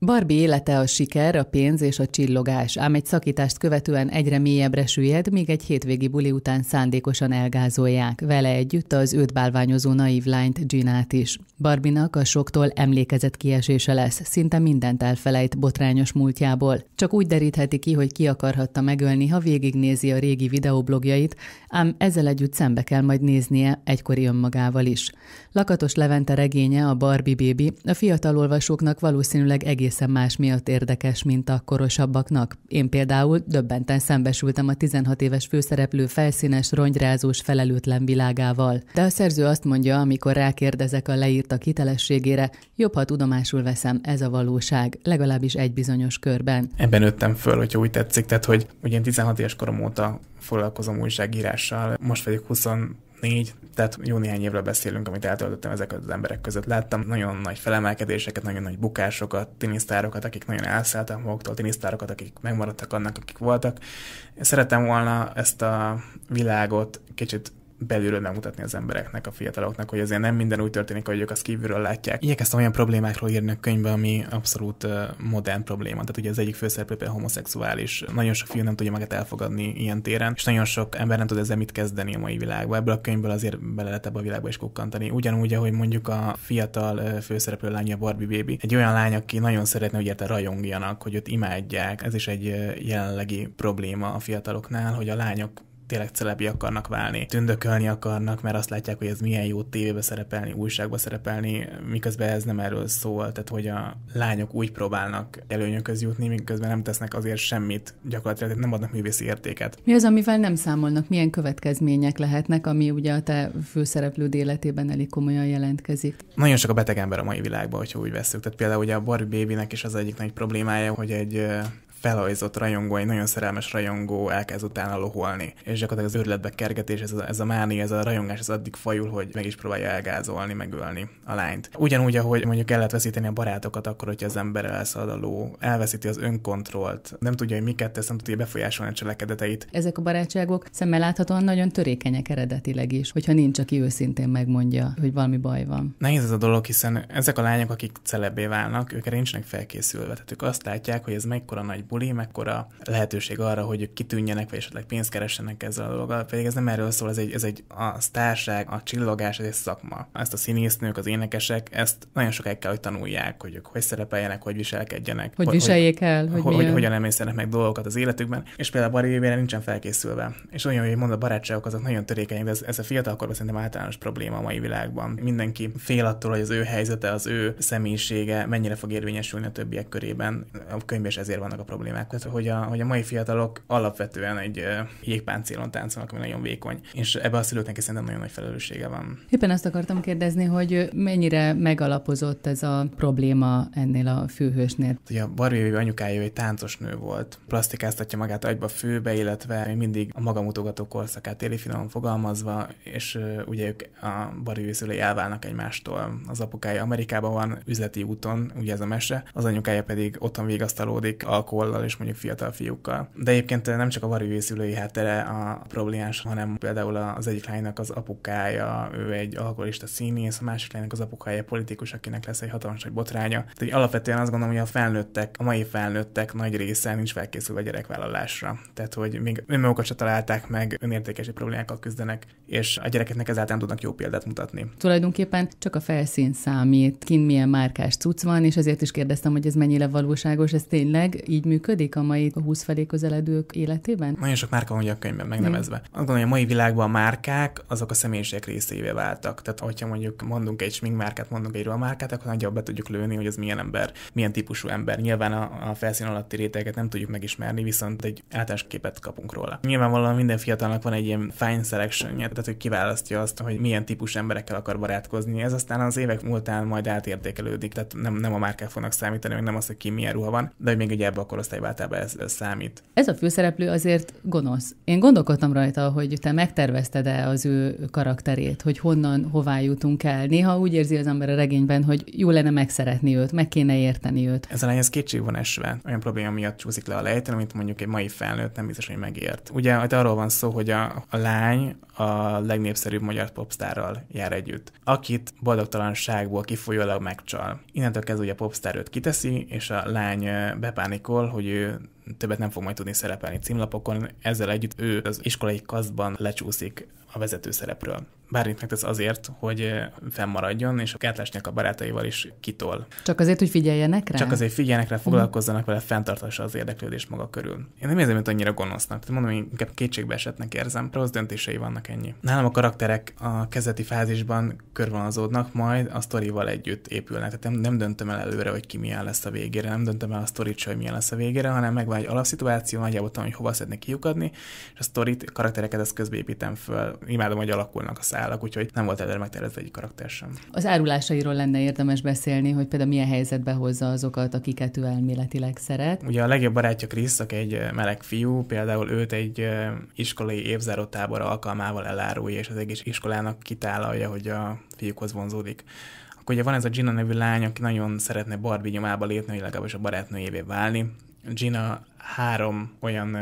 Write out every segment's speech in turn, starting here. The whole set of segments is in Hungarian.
Barbie élete a siker, a pénz és a csillogás, ám egy szakítást követően egyre mélyebbre süllyed, míg egy hétvégi buli után szándékosan elgázolják, vele együtt az őt bálványozó naív lányt Ginát is. Barbinak a soktól emlékezett kiesése lesz, szinte mindent elfelejt botrányos múltjából. Csak úgy derítheti ki, hogy ki akarhatta megölni, ha végignézi a régi videóblogjait, ám ezzel együtt szembe kell majd néznie egykori önmagával is. Lakatos Levente regénye a Barbie Baby a fiatal olvasóknak valószínűleg egész egészen más miatt érdekes, mint a korosabbaknak. Én például döbbenten szembesültem a 16 éves főszereplő felszínes, rongyrázós, felelőtlen világával. De a szerző azt mondja, amikor rákérdezek a leírtak hitelességére, jobb, ha tudomásul veszem, ez a valóság, legalábbis egy bizonyos körben. Ebben öttem föl, hogy úgy tetszik, tehát hogy ugye én 16 éves korom óta foglalkozom újságírással, most vagyok 20 négy, tehát jó néhány évre beszélünk, amit eltöltöttem ezek az emberek között. Láttam nagyon nagy felemelkedéseket, nagyon nagy bukásokat, tinisztárokat, akik nagyon elszálltak maguktól, tinisztárokat, akik megmaradtak annak, akik voltak. Szeretem volna ezt a világot kicsit belülről megmutatni az embereknek, a fiataloknak, hogy azért nem minden úgy történik, hogy ők azt kívülről látják. Igyekeztem olyan problémákról írni a könyvbe, ami abszolút modern probléma. Tehát ugye az egyik főszereplő például homoszexuális. Nagyon sok fiú nem tudja magát elfogadni ilyen téren, és nagyon sok ember nem tud ezzel mit kezdeni a mai világban. Ebből a könyvből azért bele lehet ebbe a világba is kukkantani. Ugyanúgy, ahogy mondjuk a fiatal főszereplő lánya Barbie Baby, egy olyan lány, aki nagyon szeretne, hogy érte rajongjanak, hogy őt imádják. Ez is egy jelenlegi probléma a fiataloknál, hogy a lányok tényleg celebi akarnak válni, tündökölni akarnak, mert azt látják, hogy ez milyen jó tévébe szerepelni, újságba szerepelni, miközben ez nem erről szól, tehát hogy a lányok úgy próbálnak előnyökhöz jutni, miközben nem tesznek azért semmit, gyakorlatilag nem adnak művészi értéket. Mi az, amivel nem számolnak? Milyen következmények lehetnek, ami ugye a te főszereplőd életében elég komolyan jelentkezik? Nagyon sok a beteg ember a mai világban, hogyha úgy veszük. Tehát például ugye a Barbie Babynek is az egyik nagy problémája, hogy egy felhajzott rajongó, egy nagyon szerelmes rajongó elkezd utána loholni. És gyakorlatilag az őrületbe kergetés, ez a, ez a máni, ez a rajongás, ez addig fajul, hogy meg is próbálja elgázolni, megölni a lányt. Ugyanúgy, ahogy mondjuk el lehet veszíteni a barátokat akkor, hogyha az ember elszalad a ló, elveszíti az önkontrollt, nem tudja, hogy miket tesz, nem tudja befolyásolni a cselekedeteit. Ezek a barátságok szemmel láthatóan nagyon törékenyek eredetileg is, hogyha nincs, aki őszintén megmondja, hogy valami baj van. Nehéz ez a dolog, hiszen ezek a lányok, akik celebé válnak, ők nincsnek nincsenek felkészülve. Tehát ők azt látják, hogy ez mekkora nagy buli, mekkora lehetőség arra, hogy ők kitűnjenek, vagy esetleg pénzt keressenek ezzel a dologgal, pedig ez nem erről szól, ez egy, ez egy a sztárság, a csillogás, ez egy szakma. Ezt a színésznők, az énekesek, ezt nagyon sokáig kell, hogy tanulják, hogy ők hogy szerepeljenek, hogy viselkedjenek. Hogy, hogy viseljék el, hogy, hogy, hogy hogyan emészenek meg dolgokat az életükben, és például a barívére nincsen felkészülve. És olyan, hogy mond a barátságok azok nagyon törékenyek, de ez, ez a fiatalkorban szerintem általános probléma a mai világban. Mindenki fél attól, hogy az ő helyzete, az ő személyisége mennyire fog érvényesülni a többiek körében. A könyv ezért vannak a problémák tehát, hogy a, hogy a mai fiatalok alapvetően egy jégpáncélon táncolnak, ami nagyon vékony, és ebbe a szülőknek szerintem nagyon nagy felelőssége van. Éppen ezt akartam kérdezni, hogy mennyire megalapozott ez a probléma ennél a főhősnél. Ugye a Barbie anyukája egy táncos nő volt, plastikáztatja magát agyba főbe, illetve mindig a magamutogató korszakát éli finoman fogalmazva, és ugye ők a Barbie szülei elválnak egymástól. Az apukája Amerikában van üzleti úton, ugye ez a mese, az anyukája pedig otthon végasztalódik alkohol oldal, és mondjuk fiatal fiúkkal. De egyébként nem csak a szülői háttere a problémás, hanem például az egyik lánynak az apukája, ő egy alkoholista színész, a másik lánynak az apukája politikus, akinek lesz egy hatalmas nagy botránya. Tehát alapvetően azt gondolom, hogy a felnőttek, a mai felnőttek nagy része nincs felkészülve a gyerekvállalásra. Tehát, hogy még önmagukat se találták meg, önértékesi problémákkal küzdenek, és a gyerekeknek ezáltal nem tudnak jó példát mutatni. Tulajdonképpen csak a felszín számít, kint milyen márkás cucc van, és azért is kérdeztem, hogy ez mennyire valóságos, ez tényleg így működik működik a mai 20 felé közeledők életében? Nagyon sok márka van ugye a könyvben megnevezve. Azt gondolom, hogy a mai világban a márkák azok a személyiségek részévé váltak. Tehát, hogyha mondjuk mondunk egy smink márkát, mondunk egy márkát, akkor nagyjából be tudjuk lőni, hogy ez milyen ember, milyen típusú ember. Nyilván a, a felszín alatti réteget nem tudjuk megismerni, viszont egy általános képet kapunk róla. Nyilvánvalóan minden fiatalnak van egy ilyen fine selection tehát hogy kiválasztja azt, hogy milyen típus emberekkel akar barátkozni. Ez aztán az évek múltán majd átértékelődik, tehát nem, nem a márkák fognak számítani, meg nem az, hogy ki milyen ruha van, de hogy még egy ebbe a osztályváltában ez, ez számít. Ez a főszereplő azért gonosz. Én gondolkodtam rajta, hogy te megtervezted-e az ő karakterét, hogy honnan, hová jutunk el. Néha úgy érzi az ember a regényben, hogy jó lenne megszeretni őt, meg kéne érteni őt. Ez a lány ez kétség van esve. Olyan probléma miatt csúszik le a lejten, amit mondjuk egy mai felnőtt nem biztos, hogy megért. Ugye arról van szó, hogy a, a lány a legnépszerűbb magyar popstárral jár együtt, akit boldogtalanságból kifolyólag megcsal. Innentől kezdve ugye a popstár őt kiteszi, és a lány bepánikol, hogy ő többet nem fog majd tudni szerepelni címlapokon, ezzel együtt ő az iskolai kasztban lecsúszik a vezető szerepről bármit megtesz azért, hogy fennmaradjon, és a gátlásnak a barátaival is kitol. Csak azért, hogy figyeljenek rá? Csak azért figyeljenek rá, mhm. foglalkozzanak vele, fenntartassa az érdeklődés maga körül. Én nem érzem hogy annyira gonosznak, tehát mondom, hogy inkább kétségbeesetnek érzem, rossz döntései vannak ennyi. Nálam a karakterek a kezdeti fázisban körvonalazódnak, majd a sztorival együtt épülnek. Tehát nem, döntöm el előre, hogy ki milyen lesz a végére, nem döntöm el a sztorit, hogy milyen lesz a végére, hanem megvan egy alapszituáció, nagyjából tudom, hogy hova szeretnék kiukadni, és a sztorit, karaktereket ezt közbe építem föl. Imádom, hogy alakulnak a szám szálak, úgyhogy nem volt előre megtervezve egy karakter sem. Az árulásairól lenne érdemes beszélni, hogy például milyen helyzetbe hozza azokat, akiket ő elméletileg szeret. Ugye a legjobb barátja Krisz, aki egy meleg fiú, például őt egy iskolai évzáró tábor alkalmával elárulja, és az egész iskolának kitálalja, hogy a fiúkhoz vonzódik akkor ugye van ez a Gina nevű lány, aki nagyon szeretne Barbie nyomába lépni, hogy legalábbis a barátnőjévé válni. Gina három olyan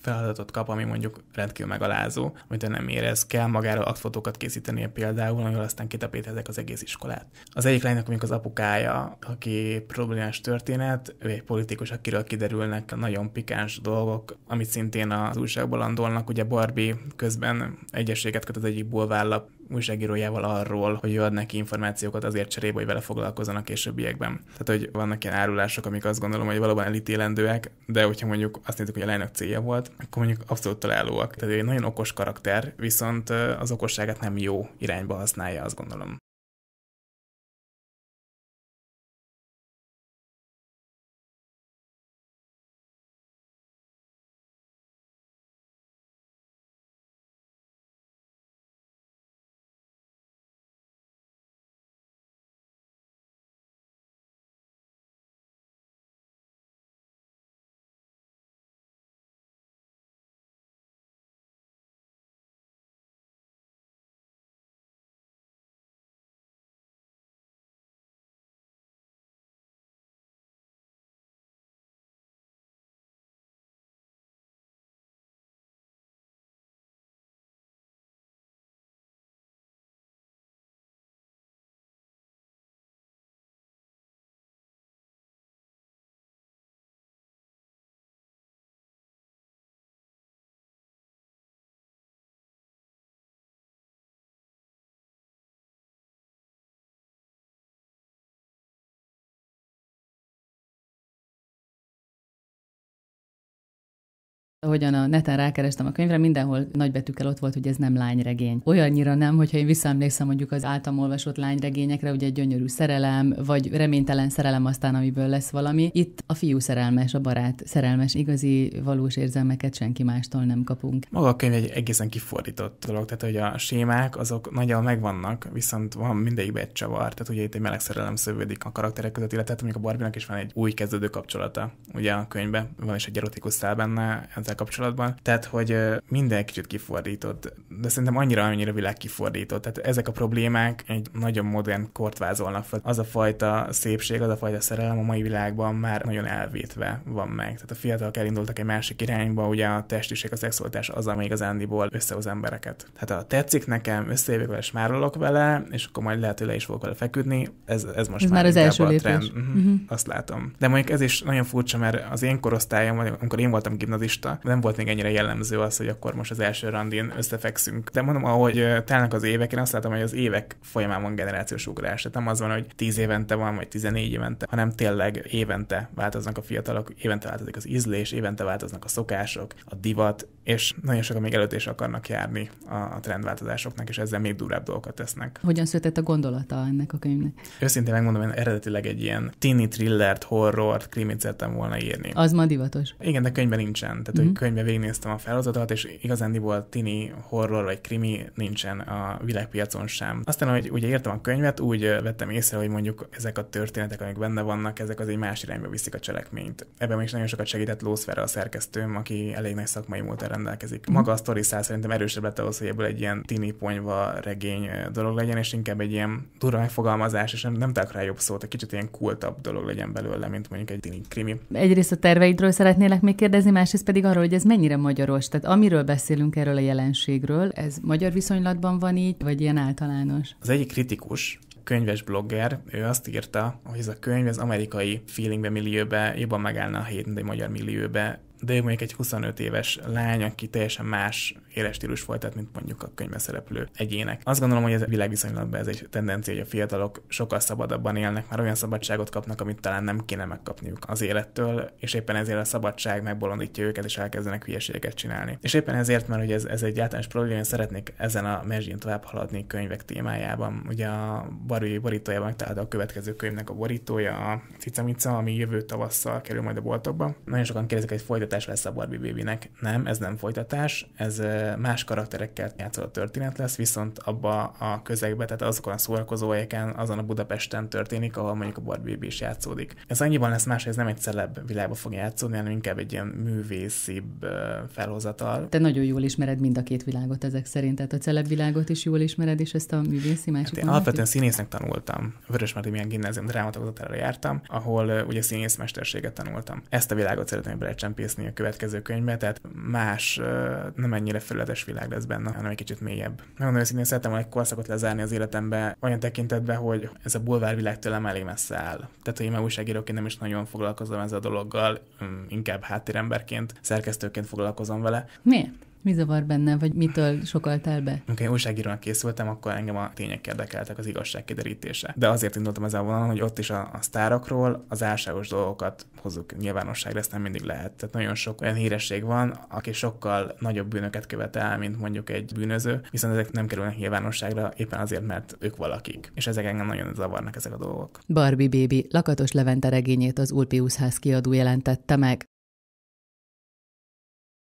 feladatot kap, ami mondjuk rendkívül megalázó, amit nem érez, kell magáról aktfotókat készítenie például, amivel aztán kitapétezek az egész iskolát. Az egyik lánynak mondjuk az apukája, aki problémás történet, ő egy politikus, akiről kiderülnek nagyon pikáns dolgok, amit szintén az újságból landolnak. Ugye Barbie közben egyességet köt az egyik bulvállap újságírójával arról, hogy ő ad neki információkat azért cserébe, hogy vele foglalkozzanak későbbiekben. Tehát, hogy vannak ilyen árulások, amik azt gondolom, hogy valóban elítélendőek, de hogy hogyha mondjuk azt nézzük, hogy a lánynak célja volt, akkor mondjuk abszolút találóak. Tehát egy nagyon okos karakter, viszont az okosságát nem jó irányba használja, azt gondolom. Ahogyan a neten rákerestem a könyvre, mindenhol nagybetűkkel ott volt, hogy ez nem lányregény. Olyannyira nem, hogyha én visszaemlékszem mondjuk az általam olvasott lányregényekre, ugye egy gyönyörű szerelem, vagy reménytelen szerelem aztán, amiből lesz valami. Itt a fiú szerelmes, a barát szerelmes, igazi, valós érzelmeket senki mástól nem kapunk. Maga a könyv egy egészen kifordított dolog, tehát hogy a sémák azok nagyjából megvannak, viszont van mindegyikben egy csavar, tehát ugye itt egy meleg szerelem szövődik a karakterek között, illetve hát mondjuk a Barbinak is van egy új kezdődő kapcsolata, ugye a könyvben van is egy erotikus szál benne, ez ezzel kapcsolatban, tehát hogy minden kicsit kifordított, de szerintem annyira, annyira világ kifordított, tehát ezek a problémák egy nagyon modern kort vázolnak fel. Az a fajta szépség, az a fajta szerelem a mai világban már nagyon elvétve van meg. Tehát a fiatalok elindultak egy másik irányba, ugye a testiség, a szexualitás az, ami igazándiból összehoz embereket. Tehát a tetszik nekem, összejövök vele, és márolok vele, és akkor majd lehet, hogy le is fogok vele feküdni. Ez, ez most ez már, már az első lépés. Trend. Uh-huh. Uh-huh. Azt látom. De mondjuk ez is nagyon furcsa, mert az én korosztályom, amikor én voltam gimnazista, nem volt még ennyire jellemző az, hogy akkor most az első randin összefekszünk. De mondom, ahogy telnek az évek, én azt látom, hogy az évek folyamán van generációs ugrás. Tehát nem az van, hogy 10 évente van, vagy 14 évente, hanem tényleg évente változnak a fiatalok, évente változik az ízlés, évente változnak a szokások, a divat, és nagyon sokan még előtt is akarnak járni a, trendváltozásoknak, és ezzel még durább dolgokat tesznek. Hogyan született a gondolata ennek a könyvnek? Őszintén megmondom, én eredetileg egy ilyen tini thrillert, horrort, krimit szerettem volna írni. Az ma divatos. Igen, de könyvben nincsen. Tehát, mm-hmm. hogy mhm. könyvben végignéztem a felhozatot, és igazándiból tini horror vagy krimi nincsen a világpiacon sem. Aztán, hogy ugye írtam a könyvet, úgy vettem észre, hogy mondjuk ezek a történetek, amik benne vannak, ezek az egy más irányba viszik a cselekményt. Ebben is nagyon sokat segített Lószfera a szerkesztőm, aki elég nagy szakmai múlt rendelkezik. Mhm. Maga a sztori szál szerintem erősebb lett ahhoz, hogy ebből egy ilyen tini ponyva regény dolog legyen, és inkább egy ilyen durva megfogalmazás, és nem, nem tudok rá jobb szót, egy kicsit ilyen kultabb dolog legyen belőle, mint mondjuk egy tini krimi. Egyrészt a terveidről szeretnélek még kérdezni, másrészt pedig arról, hogy ez mennyire magyaros. Tehát amiről beszélünk erről a jelenségről, ez magyar viszonylatban van így, vagy ilyen általános? Az egyik kritikus, könyves blogger, ő azt írta, hogy ez a könyv az amerikai feelingbe, millióbe jobban megállna a hét, mint egy magyar millióbe, de mondjuk egy 25 éves lány, aki teljesen más volt, tehát mint mondjuk a könyve szereplő egyének. Azt gondolom, hogy ez világviszonylatban ez egy tendencia, hogy a fiatalok sokkal szabadabban élnek, már olyan szabadságot kapnak, amit talán nem kéne megkapniuk az élettől, és éppen ezért a szabadság megbolondítja őket, és elkezdenek hülyeségeket csinálni. És éppen ezért, mert hogy ez, ez egy általános probléma, szeretnék ezen a mezsén tovább haladni könyvek témájában. Ugye a Barui borítójában megtalálta a következő könyvnek a borítója, a Cicamica, ami jövő tavasszal kerül majd a boltokba. Nagyon sokan kérdezik, hogy folytat folytatás lesz a Barbie Babynek. Nem, ez nem folytatás, ez más karakterekkel játszol a történet lesz, viszont abba a közegbe, tehát azokon a helyeken, azon a Budapesten történik, ahol mondjuk a Barbie Baby is játszódik. Ez annyiban lesz más, hogy ez nem egy celeb világba fog játszódni, hanem inkább egy ilyen művészibb felhozatal. Te nagyon jól ismered mind a két világot ezek szerint, tehát a celeb világot is jól ismered, és ezt a művészi hát másik. Hát én alapvetően színésznek tanultam. Vörös Vörösmarty Milyen Gimnázium drámatokat jártam, ahol ugye színészmesterséget tanultam. Ezt a világot szeretném belecsempészni olvasni a következő könyvbe, tehát más, nem ennyire felületes világ lesz benne, hanem egy kicsit mélyebb. nagyon őszintén, szeretem volna egy korszakot lezárni az életembe olyan tekintetben, hogy ez a bulvárvilág tőlem elég messze áll. Tehát, hogy én már újságíróként nem is nagyon foglalkozom ezzel a dologgal, mm, inkább háttéremberként, szerkesztőként foglalkozom vele. Miért? Mi zavar benne, vagy mitől sokaltál be? Amikor én újságírónak készültem, akkor engem a tények érdekeltek, az igazság kiderítése. De azért indultam ezzel vonalon, hogy ott is a, a sztárokról az álságos dolgokat hozzuk nyilvánosságra, ezt nem mindig lehet. Tehát nagyon sok olyan híresség van, aki sokkal nagyobb bűnöket el, mint mondjuk egy bűnöző, viszont ezek nem kerülnek nyilvánosságra éppen azért, mert ők valakik. És ezek engem nagyon zavarnak ezek a dolgok. Barbie Baby lakatos Levente regényét az Ulpius ház kiadó jelentette meg.